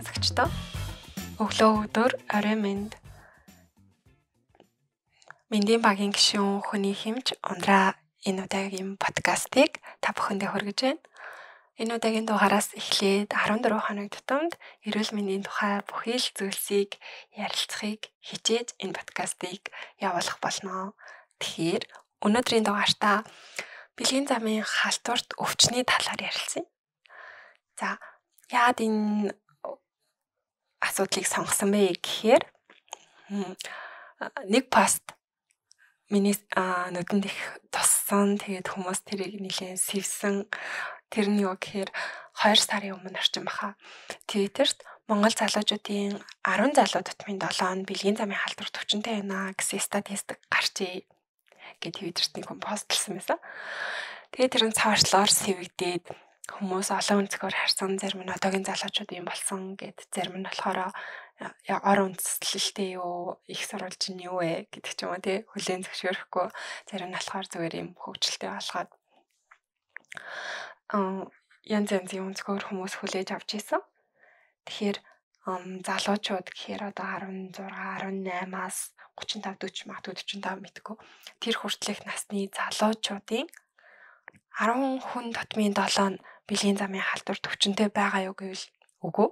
сонсогчдоо. Өглөө өдөр орой мэнд. Мэндийн багийн гишүүн хүний хэмж ундраа энэ удаагийн подкастыг та бүхэндээ хүргэж байна. Энэ удаагийн дугаараас эхлээд 14 хоног тутамд эрүүл мэндийн тухай бүхий л зүйлсийг ярилцахыг хичээж энэ подкастыг явуулах болно. Тэгэхээр өнөөдрийн дугаартаа бэлгийн замын халтурт өвчний талаар ярилцъя. За, яад энэ асуудлыг сонгосон бэ гэхээр нэг пост миний нүдэнд их туссан. Тэгээд хүмүүс тэрийг нэлээд сэвсэн. Тэр нь юу гэхээр 2 сарын өмнө орчин баха. Твиттерт Монгол залуучуудын 10 залуу тутмын 7 нь бэлгийн замын халдвар төвчөнтэй байна гэсэн статистик гарчээ гэж твиттерт нэг хүн постлсан байсан. Тэгээд тэр нь цаашлаар сэвэгдээд хүмүүс олон өнцгөр харсан зарим нь одоогийн залуучууд юм болсон гэд зарим нь болохоор «Э, ор үндэслэлтэй юу их сурвалж нь юу вэ гэдэг ч юм уу тий хүлэн зөвшөөрөхгүй зарим нь болохоор зүгээр юм хөвчлөлтэй болоход янз янзын өнцгөр хүмүүс хүлээж авч исэн. Тэгэхээр залуучууд гэхээр одоо 16, 18-аас 35, 40, магадгүй 45 мэдгүй. Тэр хүртэлх насны залуучуудын 10 хүн дотмын 7 нь бэлгийн замын халдвар төвчөнтэй байгаа юу гэвэл үгүй.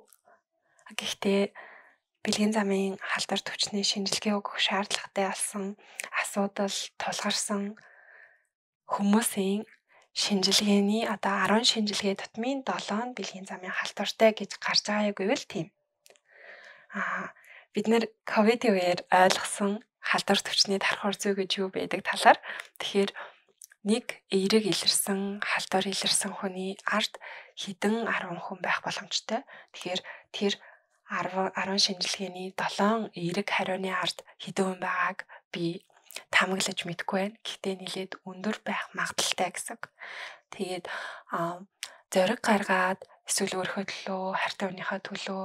Гэхдээ бэлгийн замын халдвар төвчний шинжилгээ өгөх шаардлагатай болсон асуудал тулгарсан хүмүүсийн шинжилгээний одоо 10 шинжилгээ дотмын 7 нь бэлгийн замын халтуртай гэж гарч байгаа гэвэл тийм. Аа бид нэр ковид үеэр ойлгосон халтур төвчний тархур зүй гэж юу байдаг талаар тэгэхээр нэг эерэг илэрсэн, халдвар илэрсэн хүний ард хідэн 10 хүн байх боломжтой. Тэгэхээр тэр 10 10 шинжилгээний 7 эерэг хариуны ард хідэн хүн байгааг би тамаглаж мэдгүй байна. Гэхдээ нэлээд өндөр байх магадaltaй гэсэн. Тэгээд зориг гаргаад эсвэл өөрийнхөө төлөө, хайртай хүнийхээ төлөө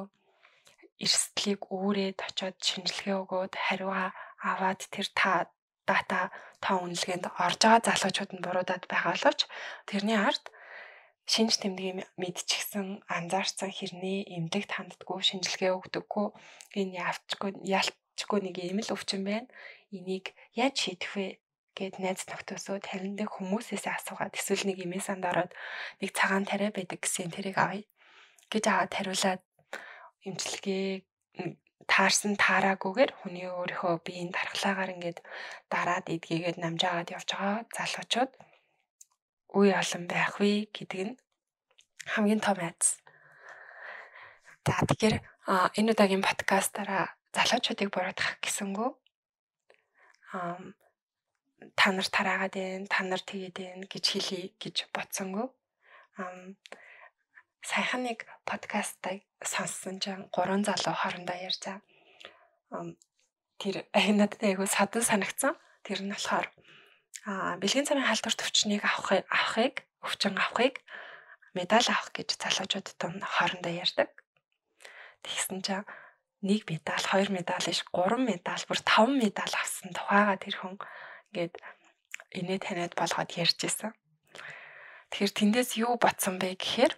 эрсдлийг өөрөөд очиод шинжилгээ өгөөд хариугаа аваад тэр та дата тоо үнэлгээнд орж байгаа залуучууд нь буруудаад байгаа боловч тэрний ард шинж тэмдгийг мэдчихсэн, анзаарсан хэрнээ эмнэлэгт ханддаггүй, шинжилгээ өгдөггүй, энэ явчгүй, ялчгүй нэг юм л өвчин байна. Энийг яаж шийдэх вэ гэд найз нөхдөөсөө таринд хүмүүсээс асуугаад эсвэл нэг имэйл санд ороод нэг цагаан тариа байдаг гэсэн тэрийг авъя гэж аваад хариулаад эмчилгээ таарсан таараагүйгээр хүний өөрийнхөө биеийн дархлаагаар ингээд дараад идгээгээд намжаагаад явж байгаа залуучууд үе олон байх вэ гэдэг нь хамгийн том айдас. За тэгэхээр энэ удаагийн подкастаараа залуучуудыг буруутгах гэсэнгүү та нар тараагаад байна, та нар тэгээд байна гэж хэлье гэж бодсонгөө саяхан нэг подкастыг сонссон чинь гурван залуу хоорондоо ярьжаа. Тэр надад айгүй садан санагцсан. Тэр нь болохоор аа бэлгийн царийн халдвар төвчнийг авах авахыг, өвчин авахыг медаль авах гэж залуучууд том хоорондоо ярьдаг. Тэгсэн чинь нэг медаль, хоёр медаль биш, гурван медаль, бүр таван медаль авсан тухайга тэр хүн ингээд инээ таниад болгоод ярьж исэн. Тэгэхээр тэндээс юу ботсон бэ гэхээр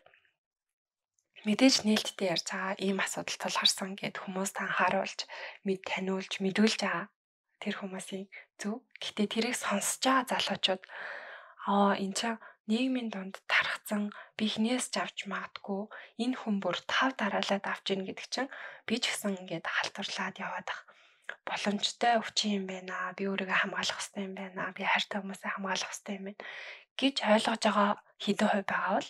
мэдээж нээлттэй ярьцгаа ийм асуудал тулгарсан гэд хүмүүст анхааруулж мэд таниулж мэдүүлж байгаа тэр хүмүүсийн зөв. Гэтэ тэрийг сонсож байгаа залуучууд аа энэ чинь нийгмийн дунд тархсан бихнээс авч магадгүй энэ хүн бүр тав дараалаад авч ийн гэдэг чинь би ч гэсэн ингээд халтурлаад яваад ах боломжтой өвчин юм байна би өөрийгөө хамгаалах хэрэгтэй юм байна би хайртай хүмүүсээ хамгаалах хэрэгтэй юм байна гэж ойлгож байгаа хэдэн хувь байгаа бол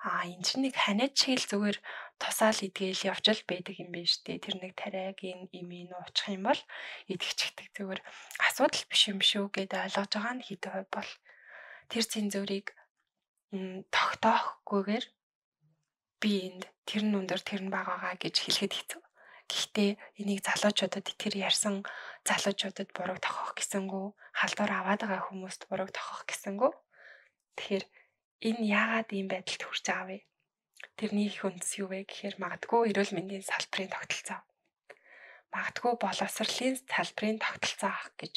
а энэ чинь нэг ханиад чийл зүгээр тусаал идгээл явжл байдаг юм байна штэ тэр нэг тариаг энэ имийн уучих юм бол идэгчдэг зүгээр асуудал биш юм шүү гэдээ ойлгож байгаа нь хэд бол тэр цензурыг тогтоохгүйгээр би энд тэр нь өндөр тэр нь багаагаа гэж хэлэхэд хэцүү. Гэхдээ энийг залуучуудад тэр ярьсан залуучуудад буруу тохох гэсэнгүү халдвар аваад байгаа хүмүүст буруу тохох гэсэнгүү. Тэгэхээр энэ яагаад ийм байдалд хүрч байгаа вэ? Тэрний их үндэс юу вэ гэхээр магадгүй эрүүл мэндийн салбарын тогтолцоо. Магадгүй боловсролын салбарын тогтолцоо авах гэж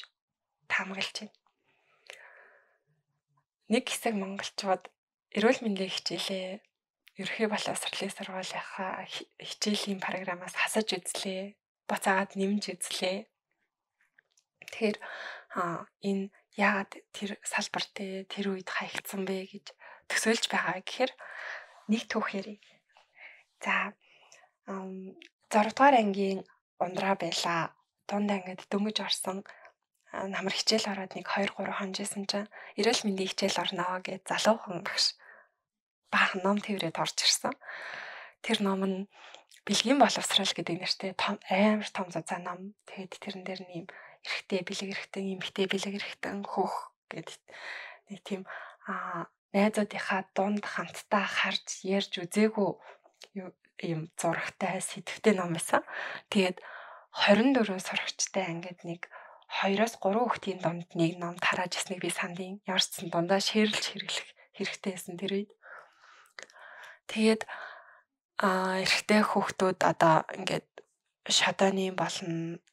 таамаглаж байна. Нэг хэсэг монголчууд эрүүл мэндийг хичээлээ ерхий боловсролын сургуулийнхаа хичээлийн програмаас хасаж үзлээ. Буцаад нэмж үзлээ. Тэгэхээр энэ яагаад тэр салбар дээр тэр үед хаягдсан бэ гэж төсөөлж байгаа гэхээр нэг түүх ярив. За 6 дугаар ангийн ундраа байла. Дунд ангид дөнгөж орсон намар хичээл ороод нэг 2 3 хонж исэн чинь эрүүл мэндийн хичээл орноо гэж залуухан багш баах ном тэмрээд орж ирсэн. Тэр ном нь бэлгийн боловсрал гэдэг нэртэй том амар том зузаа ном. Тэгэд тэрэн дээр нэм эрэгтэй бэлэг эрэгтэй эмэгтэй бэлэг эрэгтэн хөөх гэдэг нэг тийм аа найзуудынхаа дунд хамтдаа харж ярьж үзээгүй юм зурагтай сэтгвтэй ном байсан. Тэгээд 24 сурагчтай ингээд нэг 2-оос 3 хүүхдийн дунд нэг ном тарааж ирснийг би сандын ярцсан дундаа шеэрлж хэрэглэх хэрэгтэйсэн тэр үед. Тэгээд аа эрэгтэй хүүхдүүд одоо ингээд шатааны болно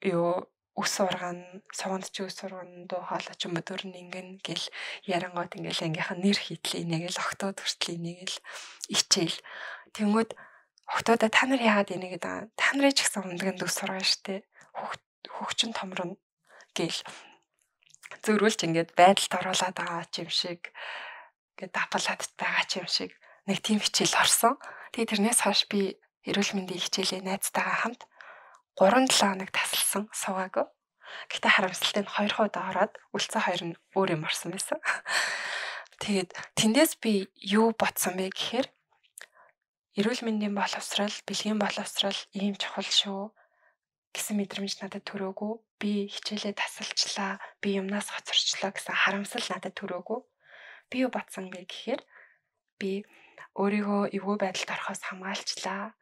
юу үс ургана, суванд ч үс ургана, дуу хоолой ч мөдөр нэгэн гэл ярангууд ингээл ангийнх нь нэр хийдлээ нэгэл октод хүртлээ нэгэл ичээл. Тэнгүүд октодоо та нар яагаад энийг даа? Та нарыг ч гэсэн ундаганд үс ургана штэ. Хөгчин томрно гэл зөрүүлж ингээд байдалд оруулаад байгаа ч юм шиг ингээд давлаад байгаа ч юм шиг нэг тийм хичээл орсон. Тэгээ тэрнээс хойш би эрүүл мэндийн хичээлээ найзтайгаа хамт 3-7 хоног тасалсан суугаагүй. Гэтэ харамсалтай нь 2 хуудаа ороод үлцэн хоёр нь өөр юм орсон байсан. Тэгээд тэндээс би юу ботсон бэ гэхээр эрүүл мэндийн боловсрал, бэлгийн боловсрал ийм чухал шүү гэсэн мэдрэмж надад төрөөгүй. Би хичээлээ тасалчлаа, би юмнаас хоцорчлоо гэсэн харамсал надад төрөөгүй. Би юу ботсон бэ гэхээр би өөрийгөө эвгүй байдалд орохоос хамгаалчлаа.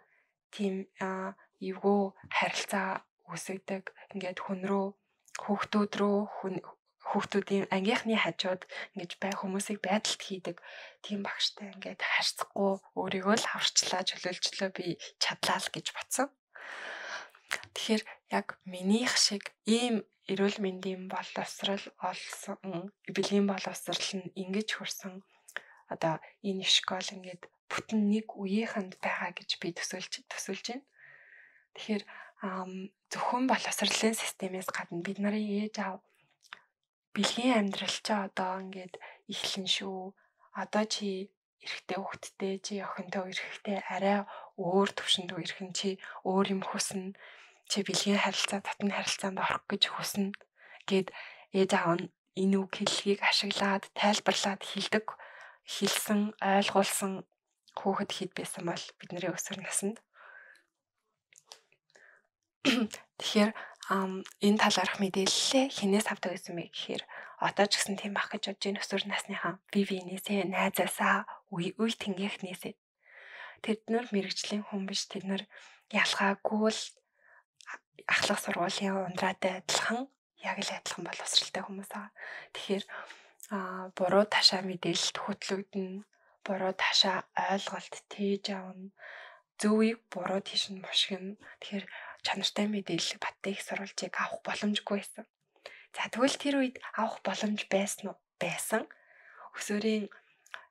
Тийм аа эвгүй харилцаа үүсэгдэг. Ингээд хүн рүү хүүхдүүд рүү хүүхдүүдийн ангийнхны хажууд ингэж бай хүмүүсийг байдалд хийдэг тийм багштай ингээд харьцахгүй өөрийгөө л аварчлаа чөлөөлчлөө би чадлаа л гэж бодсон. Тэгэхээр яг минийх шиг ийм эрүүл мэндийн боловсрал олсон бэлгийн боловсрал нь ингэж хурсан одоо энэ школ ингээд бүтэн нэг үеийнхэнд байгаа гэж би төсөөлж төсөөлж байна. Тэгэхээр зөвхөн боловсролын системээс гадна бид нарын ээж аав бэлгийн амьдрал ч одоо ингээд эхлэн шүү. Одоо чи эрэгтэй хүүхэдтэй чи охинтой эрэгтэй арай өөр төвшөнд ирхэн чи өөр юм хүснэ. Чи бэлгийн харилцаа татны харилцаанд орох гэж хүснэ гэд ээж аав нь энэ үг хэллэгийг ашиглаад тайлбарлаад хэлдэг хэлсэн ойлгуулсан хүүхэд хэд байсан бол бидний өсвөр наснд Тэгэхээр энэ талаарх мэдээлэлээ хинээс авдаг гэсэн мэй гэхээр одоо ч гэсэн тийм ах гэж бодож энэ өсвөр насныхаа бивинээсээ найзаасаа үе үе тэнгийнхнээсээ тэд нар мэрэгжлийн хүн биш тэд нар ялгаагүй л ахлах сургуулийн ундраатай адилхан яг л адилхан боловсралтай хүмүүс аа. Тэгэхээр буруу ташаа мэдээлэлд хөтлөгдөн, буруу ташаа ойлголт тээж авна, зөвийг буруу тийш нь бошигно. Тэгэхээр чанартай мэдээлэл баттай их сурвалжийг авах боломжгүй байсан. За тэгвэл тэр үед авах боломж байсан уу? Байсан. Өсвөрийн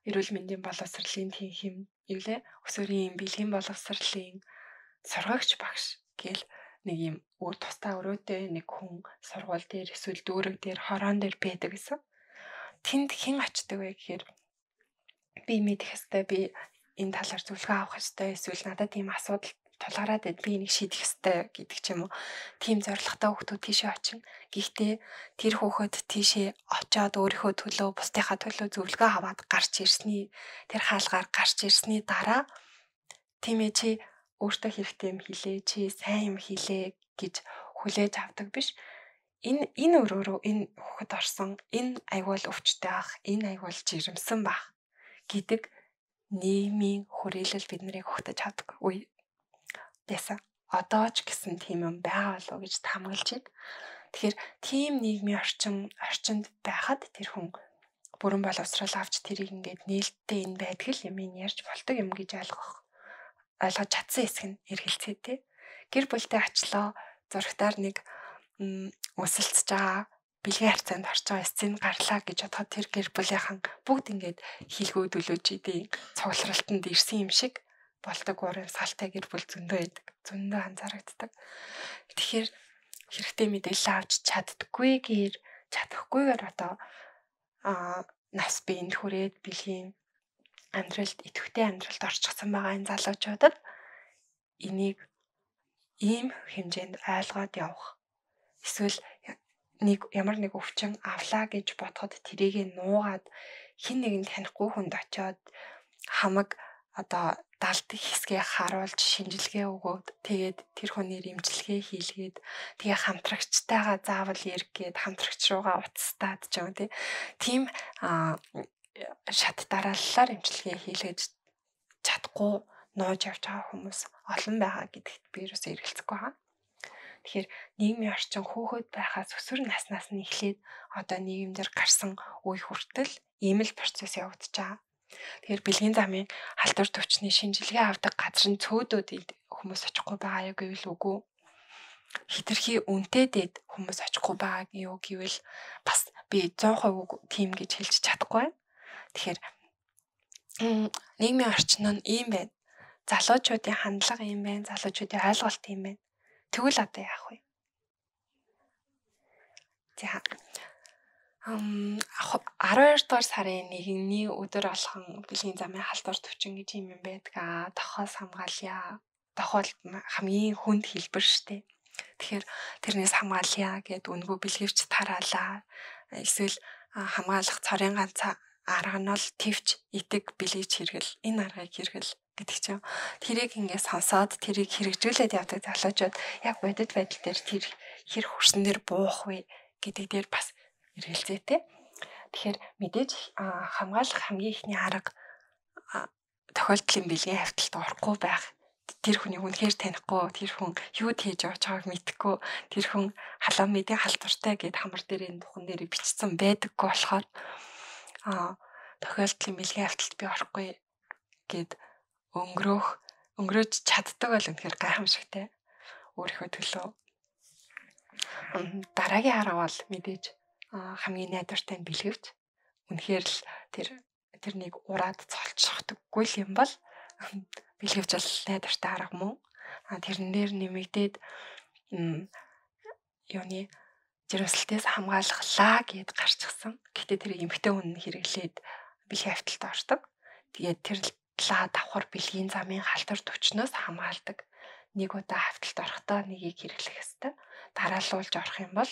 эрүүл мэндийн боловсролын тийм хэм юу лээ? Өсвөрийн бэлгийн боловсролын сургагч багш гэл нэг юм өөр тусдаа өрөөтэй нэг хүн сургууль дээр эсвэл дүүрэг дээр хороон дээр байдаг гэсэн. Тэнд хэн очдөг вэ гэхээр би мэдэх хэвээр би энэ талаар зөвлөгөө авах хэрэгтэй эсвэл надад ийм асуудал тулгараад би энийг шийдэх хэрэгтэй гэдэг ч юм уу. Тийм зоригтой хүүхдүүд тийшээ очино. Гэхдээ тэр хүүхэд тийшээ очиод өөрийнхөө төлөө, бусдынхаа төлөө зөвлөгөө аваад гарч ирсний тэр хаалгаар гарч ирсний дараа тийм ээ чи өөртөө хэрэгтэй юм хилээ, чи сайн юм хилээ гэж хүлээж авдаг биш. Энэ энэ өрөөрөө энэ хүүхэд орсон, энэ айгуул өвчтэй ах, энэ айгуул жирэмсэн баг гэдэг нийгмийн хүрээлэл биднийг хөгтөж чаддаг. Үгүй байсан. Одоо ч гэсэн тийм юм байгаа болов уу гэж тамгалж байна. Тэгэхээр тийм нийгмийн орчин орчинд байхад тэр хүн бүрэн боловсрал авч тэрийг ингээд нээлттэй энэ байтгал юм ярьж бол ตก юм гэж ойлгох ойлгож чадсан хэсэг нь эргэлцээ тий. Гэр бүлтэй очлоо зургатаар нэг өсөлцөж байгаа бэлгийн харьцаанд орж байгаа сцен гарлаа гэж бодоход тэр гэр бүлийнхэн бүгд ингээд хилгүүдөлөж идэв цугларалтанд ирсэн юм шиг бол ตก урыг салтай гэр бүл зөндөө идэг. Зөндөө анзаарагддаг. Тэгэхээр хэрэгтэй мэдээлэл авч чаддггүйгээр чадахгүйгээр одоо аа нас биенд хүрээд бэлгийн амьдралд идэвхтэй амьдралд орчихсан байгаа энэ залуучуудад энийг ийм хэмжээнд ойлгоод явах эсвэл нэг ямар нэг өвчин авлаа гэж бодоход тэрийг нуугаад хин нэгэн танихгүй хүнд очиод хамаг одоо далд хэсгээ харуулж шинжилгээ өгөөд тэгээд тэр хүний имчилгээ хийлгээд тэгээ хамтрагчтайгаа заавал ирэх гээд хамтрагч руугаа уцстаад ч юм тий. Тим шат дарааллаар имчилгээ хийлгэж чадахгүй нууж явж байгаа хүмүүс олон байгаа гэдэгт би юус эргэлзэхгүй байна. Тэгэхээр нийгмийн орчин хөөхөд байхаас өсвөр наснаас нь эхлээд одоо нийгэмдэр гарсан үе хүртэл ийм л процесс явагдаж байгаа. Тэгэхээр бэлгийн замын халдвар төвчний шинжилгээ авдаг газар нь цөөдөөд хүмүүс очихгүй байгаа юу гэвэл үгүй. Хитрхи үнтэй дэд хүмүүс очихгүй байгаа юу гэвэл бас би 100% тийм гэж хэлж чадахгүй. Тэгэхээр нийгмийн орчин нь ийм байна. Залуучуудын хандлага ийм байна, залуучуудын ойлголт ийм байна. Тэгвэл одоо яах вэ? За 12 дугаар сарын 1-ний өдөр болгон бэлгийн замын халдвар төвчин гэж юм юм байдгаа. Дохоос хамгаалъя. Дохоол хамгийн хүнд хэлбэр штэ. Тэгэхээр тэрнээс хамгаалъя гэд үнгүү бэлгэвч тараалаа. Эсвэл хамгаалах цорын ганцаа арга нь л твч итэг бэлгийч хэрэгэл энэ аргыг хэрэгэл гэдэг чинь тэрийг ингээд сонсоод тэрийг хэрэгжүүлээд явдаг залуучууд яг бодит байдал дээр тэр хэр хурсан дээр буух вэ гэдэг дээр бас эргэлзээтэй. Тэгэхээр мэдээж хамгаалах хамгийн ихний арга тохиолдлын бэлгийн хавталд орохгүй байх. Тэр хүнийг үнэхээр танихгүй, тэр хүн юу хийж явж байгааг мэдэхгүй, тэр хүн халуун мэдээ халтуртай гэд хамар дээр энэ духан дээр бичсэн байдаггүй болохоор аа тохиолдлын бэлгийн хавталд би орохгүй гэд өнгөрөх өнгөрөөж чаддаг бол үнэхээр гайхамшигтай өөрийнхөө төлөө дараагийн арга бол мэдээж хамгийн найдвартай бэлгэвч үнэхээр л тэр тэр нэг ураад цолчдаггүй л юм бол бэлгэвч л найдвартай арга мөн. А тэрнээр нэмэгдээд юуны жирэмслэлтээс хамгаалглаа гэд гарчихсан. Гэтэ тэр эмгтэй хүн хэрэглээд бэлгийн авталт ордог. Тэгээд тэр лаа давхар бэлгийн замын халтар төвчнөөс хамгаалдаг. Нэг удаа авталт орохдоо нёгийг хэрэглэх ёстой. Дараалуулж орох юм бол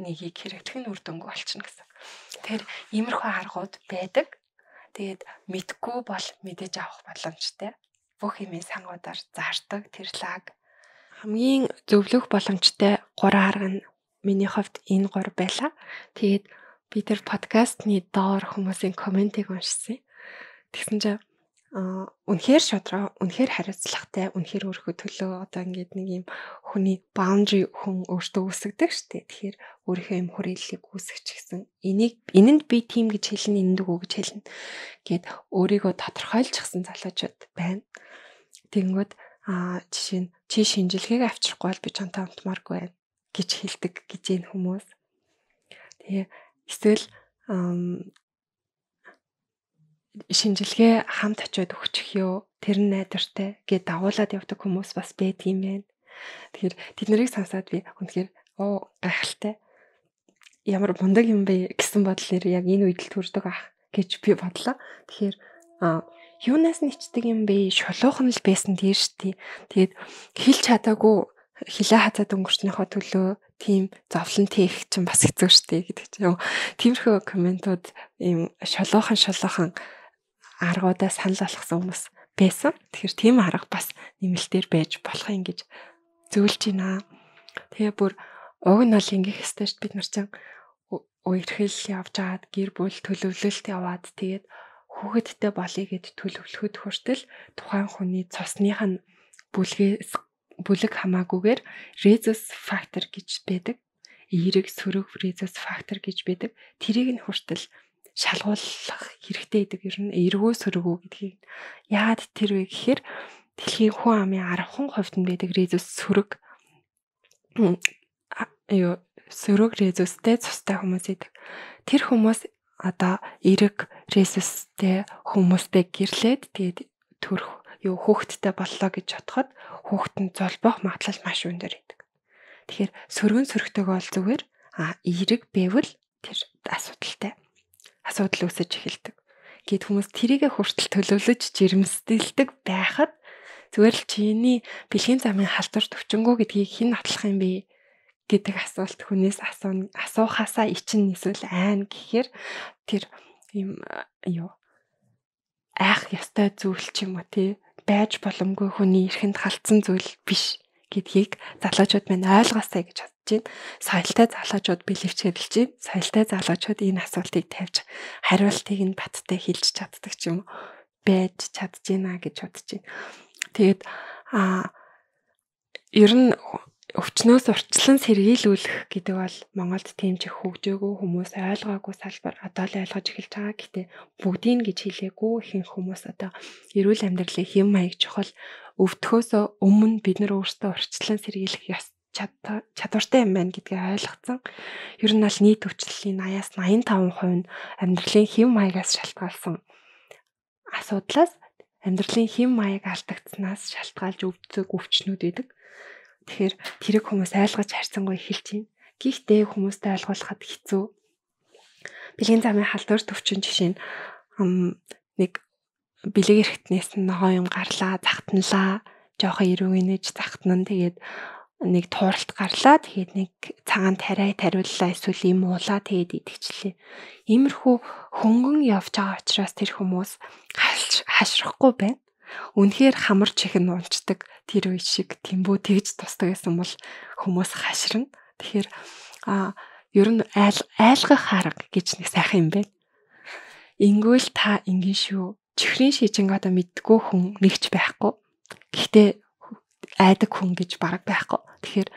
нэгийг хэрэглэх нь үр дүнгүй болчихно гэсэн. Тэгэхээр иймэрхүү аргууд байдаг. Тэгээд мэдгүй бол мэдээж авах боломжтой. Бүх юмээ сангуудаар зардаг тэр лаг хамгийн зөвлөх боломжтой 3 арга нь миний хувьд энэ 3 байлаа. Тэгээд би тэр подкастны доор хүмүүсийн комментиг уншсан. Тэгсэн чинь үнэхээр шодроо, үнэхээр хариуцлагатай, үнэхээр өөрийнхөө төлөө одоо ингээд нэг юм хүний boundary хүн өөртөө үүсгдэг штеп. Тэгэхээр өөрийнхөө юм хүрээллийг үүсгэж гисэн. Энийг энэнд би тийм гэж хэлнэ, энэнд үгүй гэж хэлнэ гэд өөрийгөө тодорхойлчихсан залуучууд байна. Тэнгүүд аа жишээ нь чи шинжилгээг авчрахгүй бол би чамтай унтмааргүй байна гэж хэлдэг гэж энэ хүмүүс. Тэгээ эсвэл шинжилгээ хамт очиод өгчих ёо. Тэр нь найдвартай гэж дагуулад явдаг хүмүүс бас байдаг юм байна. Тэгэхээр тэднийг сонсоод би үнэхээр оо гайхалтай. Ямар мундаг юм бэ гэсэн бодол нэр яг энэ үед л төрдөг ах гэж би бодлоо. Тэгэхээр юунаас нэчдэг юм бэ? Шулуухан л байсан дээр штий. Тэгээд хэлж чадаагүй хилээ хацаад өнгөрснөөхөө төлөө тийм зовлон тээх чинь бас хэцүү штэ гэдэг чинь. Тиймэрхүү комментууд ийм шолоохон шолоохон аргуудаа санал болгосон хүмүүс байсан. Тэгэхээр тийм арга бас нэмэлтээр байж болох юм гэж зөвлөж байна. Тэгээ бүр уг нь бол ингээх ёстой шүү дээ бид нар чинь үерхэл явж аваад гэр бүл төлөвлөлт яваад тэгээд хүүхэдтэй болъё гэд төлөвлөхөд хүртэл тухайн хүний цосных нь бүлгээс бүлэг хамаагүйгээр резус фактор гэж байдаг. Эерэг сөрөг резус фактор гэж байдаг. Тэрийг нь хүртэл шалгуулах хэрэгтэй гэдэг ер нь эргүү сөргүү гэдгийг яад тэр вэ гэхээр дэлхийн хүн амын 10% нь байдаг резус сөрөг юу сөрөг резустэй цустай хүмүүс идэг. Тэр хүмүүс одоо эрэг резустэй хүмүүстэй гэрлээд тэгээд төрөх юу хүүхэдтэй боллоо гэж бодоход хүүхэд нь золбох магадлал маш өндөр байдаг. Тэгэхээр сөргөн сөргтэйг бол зүгээр а эрэг бэвэл тэр асуудалтай асуудал үүсэж эхэлдэг. Гэт хүмүүс тэрийгэ хүртэл төлөвлөж жирэмсдэлдэг байхад зүгээр л чиний бэлгийн замын халдвар төвчнгөө гэдгийг хэн нотлох юм бэ гэдэг асуулт хүнээс асууна асуухаасаа ичин эсвэл айн гэхээр тэр юм э, юу айх ёстой зүйл ч юм уу тий байж боломгүй хүний эрхэнд халтсан зүйл биш гэдгийг залуучууд минь ойлгоосай гэж бодож байна. Соёлтой залуучууд бэлэвч хэрэглэж байна. Соёлтой залуучууд энэ асуултыг тавьж хариултыг нь баттай хэлж чаддаг ч юм байж чадж байна гэж бодож байна. Тэгээд а ер нь өвчнөөс урьдчилан сэргийлүүлэх гэдэг бол Монголд тиймч их хөгжөөгөө хүмүүс ойлгоогүй салбар одоо л ойлгож эхэлж байгаа гэтээ бүгдийг нь гэж хэлээгүй ихэнх хүмүүс одоо эрүүл амьдралын хэм маяг чухал өвдөхөөс өмнө бид нар өөрсдөө урьдчилан сэргийлэх ёстой чадвартай юм байна гэдгийг ойлгоцсон. Ер нь аль нийт өвчлөлийн 80-аас 85% нь амьдралын хэм маягаас шалтгаалсан асуудлаас амьдралын хэм маяг алдагдсанаас шалтгаалж өвдцөг өвчнүүд байдаг. Тэгэхээр тэрэг хүмүүс айлгаж харьцангуй эхэлж байна. Гэхдээ хүмүүстэй ойлгуулахад хэцүү. Бэлгийн замын халдвар төвчин жишээ нь нэг бэлэг эрэхтнээс нь ногоо юм гарлаа, захтналаа, жоохон эрүү инээж захтнан тэгээд нэг тууралт гарлаа. Тэгээд нэг цагаан тариа тариуллаа эсвэл юм уулаа тэгээд идэгчлээ. Иймэрхүү хөнгөн явж байгаа учраас тэр хүмүүс хашрахгүй байна. Үнэхээр хамар чихэн унцдаг тэр үе шиг тэмбүү тэгж тусдаг гэсэн бол хүмүүс хаширна. Тэгэхээр а ер нь айл айлгах харга гэж нэг сайхан юм байна. Ингүүл та ингэн шүү. Чихрийн шижинг одоо мэддгүү хүн нэгч байхгүй. Гэхдээ айдаг хүн гэж бараг байхгүй. Тэгэхээр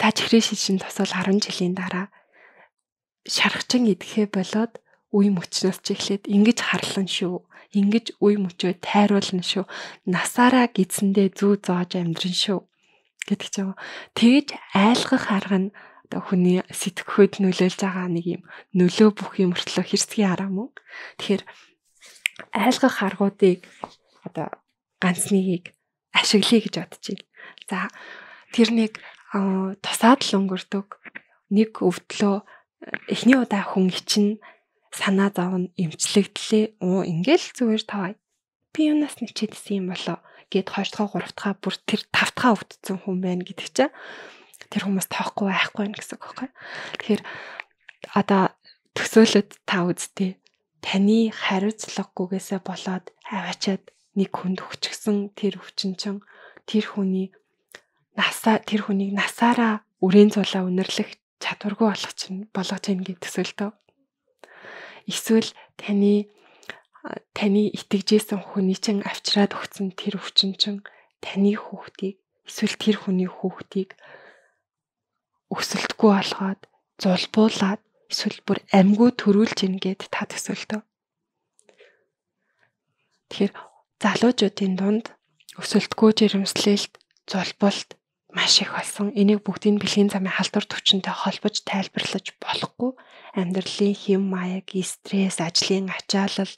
та чихрийн шижин тосол 10 жилийн дараа шаргачин идэхээ болоод үе мөчнөөс ч эхлээд ингэж харлан шүү. Ингэж үе мөчөө тайруулна шүү. Насаараа гидсэндээ зүү зоож амьдрын шүү. гэдэг ч юм. Тэгж айлгах арга нь одоо хүний сэтгэхүйд нөлөөлж байгаа нэг юм нөлөө бүх юм өртлөө хэрцгий арга мөн. Тэгэхээр айлгах аргуудыг одоо ганц нэгийг ашиглая гэж бодож байна. За тэр нэг тусаад л өнгөрдөг нэг өвдлөө эхний удаа хүн ичин санаа зовно, эмчлэгдлээ. Оо ингээл зүгээр тавай. Би юунаас нэчээдсэн юм болоо гэд хоёрдугаар, гуравдугаар бүр тэр тавтгаа өвдсөн хүн байна гэдэг чинь тэр хүмүүс тоохгүй байхгүй нь гэсэн үг байхгүй. Тэгэхээр одоо төсөөлөд та үзтээ таны хариуцлагагүйгээсээ болоод аваачаад нэг хүнд өгчихсэн тэр өвчин чинь тэр хүний насаа тэр хүнийг насаараа үрээн цулаа үнэрлэх чадваргүй болох чинь болгож ийн гэж төсөөлтөө. Эсвэл таны таны итгэжсэн хүний чинь авчраад өгсөн тэр өвчин чинь таны хүүхдийг эсвэл тэр хүний хүүхдийг өсөлтгүй болгоод зулбуулад эсвэл бүр амьгүй төрүүлж ингээд та төсөлтөө. Тэгэхээр залуучуудын дунд өсөлтгүй жирэмслэлт, зулбалт маш их болсон. Энийг бүгдийг бэлгийн замын халдвар төвчөнтэй холбож тайлбарлаж болохгүй. Амьдралын хэм маяг, стресс, ажлын ачаалал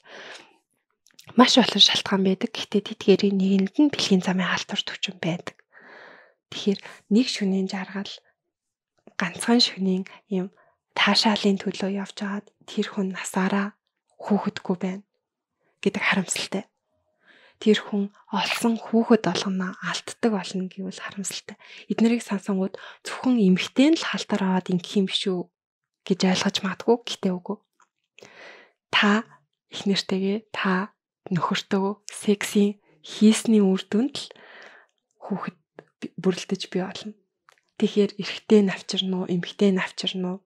маш олон шалтгаан байдаг. Гэхдээ тэдгээрийн нэгэнд нь бэлгийн замын халдвар төвчөн байдаг. Тэгэхээр нэг шөнийн жаргал ганцхан шөнийн юм таашаалын төлөө явж хагаад тэр хүн насаараа хүүхэдгүй байна гэдэг харамсалтай тэр хүн олсон хүүхэд олгоно алддаг болно гэвэл харамсалтай. Эднэрийг сансангууд зөвхөн эмгтэн л халтар аваад ингэх юм биш үү гэж ойлгож магадгүй гэтээ үгүй. Та их нэртэйгээ та нөхөртөө секси хийсний үр дүнд л хүүхэд бүрлдэж бий болно. Тэгэхээр эрэгтэй навчрын уу, эмэгтэй навчрын уу?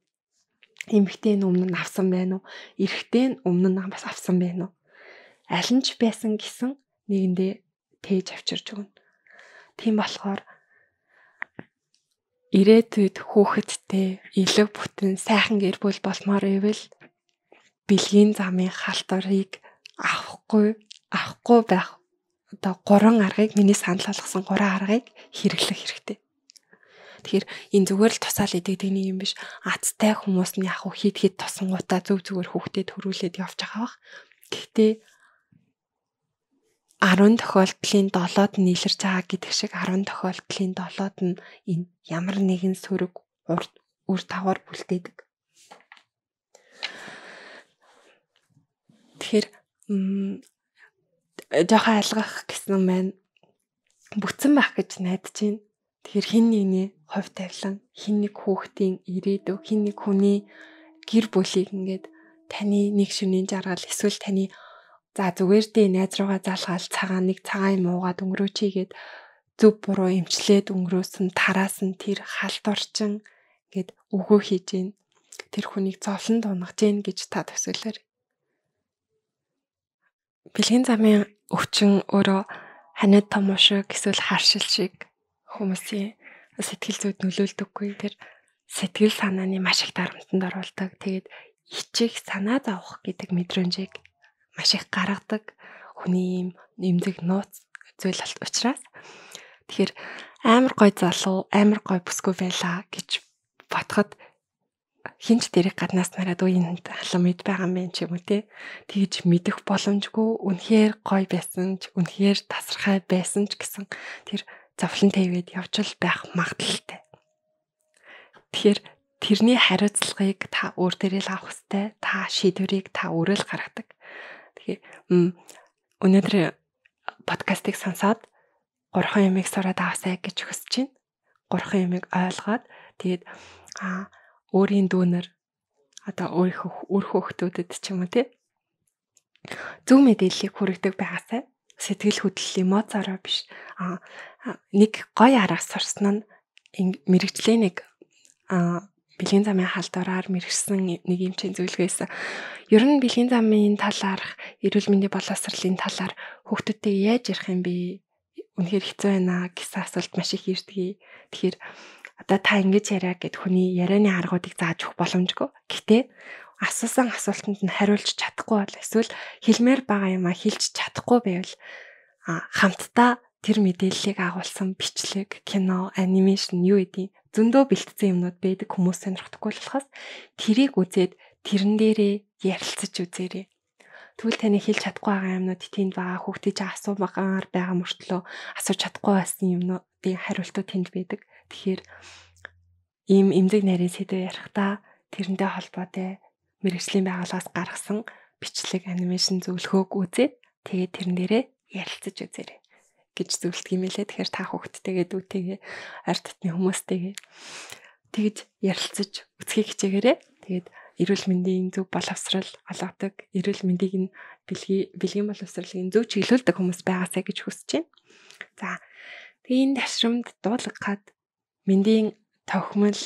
Эмэгтэй нь өмнө нь авсан байна уу? Эрэгтэй нь өмнө нь бас авсан байна уу? Аль нь ч байсан гэсэн нэгэндээ тээж авчирч өгнө. Тийм болохоор ирээдүйд хүүхэдтэй илүү бүтэн сайхан гэр бүл болмоор ивэл бэлгийн замын халдварыг авахгүй авахгүй байх одоо гурван аргыг миний санал болгосон гурван аргыг хэрэглэх хэрэгтэй. Тэгэхээр энэ зүгээр л тусаал идэгдэг нэг юм биш. Аттай хүмүүс нь яг хит хит тосонгуудаа зөв зүгээр хүүхдэд төрүүлээд явж байгаа бах. Гэхдээ 10 тохиолдлын 7-од нийлэрч байгаа гэдэг шиг 10 тохиолдлын 7-од нь энэ ямар нэгэн сөрөг үр таваар бүлтээдэг. Тэгэхээр жоохон айлгах гэсэн байна. Бүтсэн байх гэж найдаж байна. Тэгэхээр хин нэгний хов тавилан, хин нэг хүүхдийн ирээдүй, хин нэг хүний гэр бүлийг ингээд таны нэг шөнийн жаргал эсвэл таны За зүгээр дээ найз руугаа залхаал цагаан нэг цагаан юм уугаад өнгөрөөчий гэд зөв буруу имчлээд өнгөрөөсөн тараас нь тэр халт орчин гэд өгөө хийж гин тэр хүнийг зовлон дунгаж гин гэж та төсөөлөр. Бэлгийн замын өвчин өөрөө ханиад том ушиг эсвэл харшил шиг хүмүүсийн сэтгэл зүйд нөлөөлдөггүй тэр сэтгэл санааны маш их дарамтанд оруулдаг. Тэгээд ичих санаа зовох гэдэг мэдрэмжийг маш их гаргадаг хүний юм нэмдэг нууц зүйл болт учраас тэгэхээр амар гой залуу, амар гой бүсгүй байла гэж бодоход хинч дэрэг гаднаас нараад үе энэ халам мэд байгаа юм чи юм те тэгж мэдэх боломжгүй үнэхээр гой байсан ч үнэхээр тасархай байсан ч гэсэн тэр завлан тавиад явчл байх магадaltaй. Тэгэхээр тэрний хариуцлагыг та өөр дээрээ л авах хэрэгтэй. Та шийдвэрийг та өөрөө л гаргадаг. Тэгэхээр өнөөдөр подкастыг сонсоод гурхан ямиг сураад авсаа гэж хүсэж байна. Гурхан ямиг ойлгоод тэгээд аа өөрийн дүүнэр одоо өөрийнхөө өөр хөөхтүүдэд ч юм уу тий зөв мэдээллийг хүргэдэг байгаасай. Сэтгэл хөдлөл эмоцороо биш. Аа нэг гой арга сурсан нь мэрэгчлээ нэг аа бэлгийн замын халдвараар мэрэгсэн нэг юм чинь зөвлөгөөсөн. Ер нь бэлгийн замын талаарх, эрүүл мэндийн боловсролын талаар хүүхдүүдтэй яаж ярих юм бэ? Үнэхээр хэцүү байна гэсэн асуулт маш их ирдгийг. Тэгэхээр одоо та ингэж яриа гэд хүний ярианы аргуудыг зааж өгөх боломжгүй. Гэхдээ асуусан асуултанд нь хариулж чадахгүй бол эсвэл хэлмээр байгаа юм а хэлж чадахгүй байвал хамтдаа тэр мэдээллийг агуулсан бичлэг, кино, анимашн юу гэдэг зөндөө бэлтцсэн юмнууд байдаг хүмүүс сонирхдаггүй болохоос тэрийг үзээд тэрэн дээрээ ярилцаж үзээрэй. Тэгвэл таны хэлж чадахгүй байгаа юмнууд тэнд байгаа хүүхдээ чи асуумаар байгаа мөртлөө асууж чадахгүй байсан юмнуудын хариултууд тэнд байдаг. Тэгэхээр ийм эмзэг нарийн сэдвээр ярихдаа тэрнтэй холбоотой мэрэгжлийн байгууллагаас гаргасан бичлэг анимашн зөвлөхөөг үзээд тэгээд тэрэн дээрээ ярилцаж үзээрэй гэж зөвлөдөг юм лээ. Тэгэхээр та хүүхдтэйгээ дүүтэйгээ ард татны хүмүүстэйгээ тэгж ярилцаж үцхийг хичээгээрээ. Тэгээд эрүүл мэндийн зөв боловсрал олгодог, эрүүл мэндийг нь бэлгийн бэлгийн боловсралыг зөв чиглүүлдэг хүмүүс байгаасай гэж хүсэж байна. За тэгээ энэ ташрамд дуулах гад мэндийн тохимол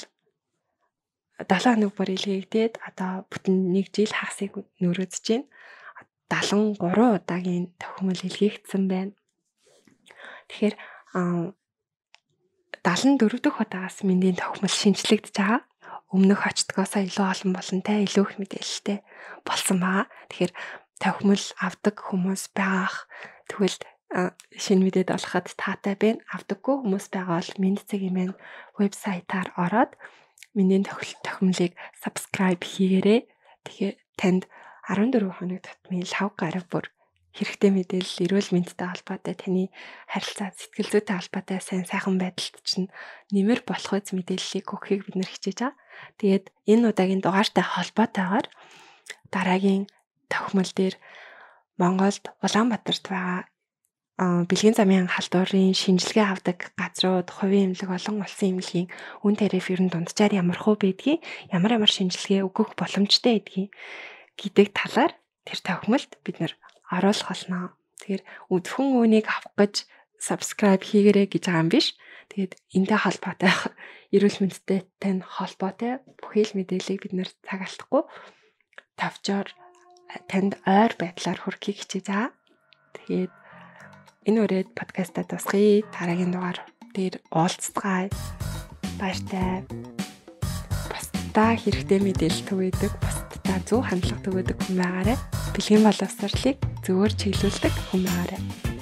7 хоног бүр илгээгдээд одоо бүтэн 1 жил хагасыг нөрөөдөж байна. 73 удаагийн тохимол илгээгдсэн байна. Тэгэхээр 74 дэх удаагаас мэндийн тогтмол шинжлэгдэж байгаа. Өмнөх очтгоосоо илүү олон болонтэй илүү их мэдээлэлтэй болсон байгаа. Тэгэхээр тогтмол авдаг хүмүүс байгаах. Тэгвэл шинэ мэдээд олоход таатай байна. Авдаггүй хүмүүс байгаа бол мэд цаг имэн вебсайтаар ороод миний тохиолдлыг subscribe хийгээрэй. Тэгэхээр танд 14 хоног татмын лав гараг бүр хэрэгтэй мэдээлэл, эрүүл мэндтэй холбоотой таны харилцаа, сэтгэл зүйтэй холбоотой сайн сайхан байдалд чинь нэмэр болох үс мэдээллийг өгөхийг бид нэр хичээж байгаа. Тэгээд энэ удаагийн дугаартай холбоотойгоор дараагийн тохимол дээр Монголд Улаанбаатарт байгаа бэлгийн замын халдварын шинжилгээ авдаг газрууд хувийн эмнэлэг олон улсын эмнэлгийн үн тариф ер нь дунджаар ямар хөө байдгийг ямар ямар шинжилгээ өгөх боломжтой байдгийг гэдэг талаар тэр тохимолд бид нэр оруулах болно. Тэгэхээр өдөрхөн үүнийг авах гэж subscribe хийгээрэй гэж байгаа юм биш. Тэгээд энтэй холбоотой эрүүл мэндтэй тань холбоотой бүхэл мэдээллийг бид нэр цагаалтахгүй тавчаар танд ойр байдлаар хүргэхийг хичээж байгаа. Тэгээд энэ үрээд подкастаа тусгая. Дараагийн дугаар дээр уулзцгаая. Баяртай. Бусдаа хэрэгтэй мэдээлэл түгээдэг, бусдаа зөв хандлага түгээдэг хүмүүс байгаарэ. Бэлгийн боловсролыг зөвөр чиглүүлдэг хүн байгаарай.